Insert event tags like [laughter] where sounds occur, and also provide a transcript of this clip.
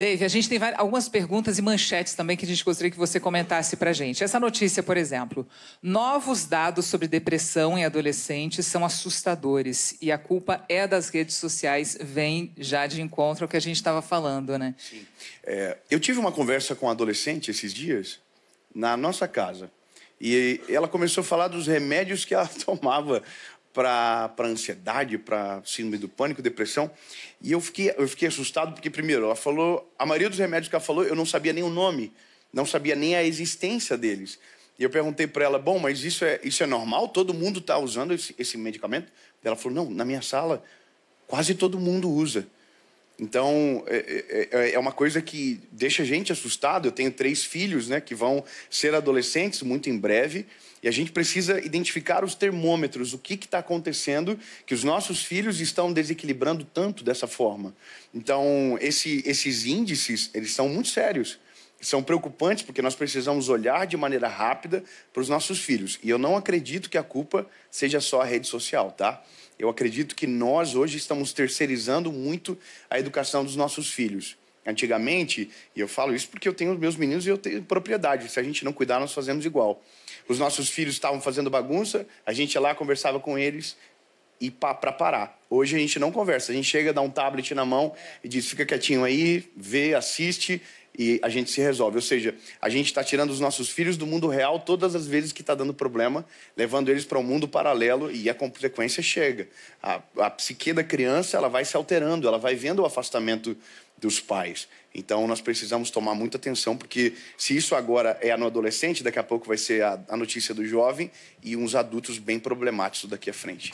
Dave, a gente tem várias, algumas perguntas e manchetes também que a gente gostaria que você comentasse para a gente. Essa notícia, por exemplo, novos dados sobre depressão em adolescentes são assustadores e a culpa é das redes sociais, vem já de encontro ao que a gente estava falando, né? Sim. É, eu tive uma conversa com um adolescente esses dias na nossa casa e ela começou a falar dos remédios que ela [laughs] tomava para ansiedade, para síndrome do pânico, depressão. E eu fiquei, eu fiquei assustado porque, primeiro, ela falou, a maioria dos remédios que ela falou, eu não sabia nem o nome, não sabia nem a existência deles. E eu perguntei para ela, bom, mas isso é, isso é normal? Todo mundo está usando esse, esse medicamento? Ela falou, não, na minha sala quase todo mundo usa. Então, é, é, é, é, uma coisa que deixa a gente assustado. Eu tenho três filhos, né, que vão ser adolescentes muito em breve. E a gente precisa identificar os termômetros, o que está acontecendo, que os nossos filhos estão desequilibrando tanto dessa forma. Então, esse, esses índices, eles são muito sérios são preocupantes porque nós precisamos olhar de maneira rápida para os nossos filhos. E eu não acredito que a culpa seja só a rede social, tá? Eu acredito que nós hoje estamos terceirizando muito a educação dos nossos filhos. Antigamente, e eu falo isso porque eu tenho meus meninos e eu tenho propriedade, se a gente não cuidar, nós fazemos igual. Os nossos filhos estavam fazendo bagunça, a gente ia lá, conversava com eles e para parar. Hoje a gente não conversa, a gente chega, dá um tablet na mão e diz: fica quietinho aí, vê, assiste e a gente se resolve. Ou seja, a gente está tirando os nossos filhos do mundo real todas as vezes que está dando problema, levando eles para um mundo paralelo e a consequência chega. A, a psique da criança ela vai se alterando, ela vai vendo o afastamento dos pais. Então nós precisamos tomar muita atenção, porque se isso agora é no adolescente, daqui a pouco vai ser a, a notícia do jovem e uns adultos bem problemáticos daqui à frente.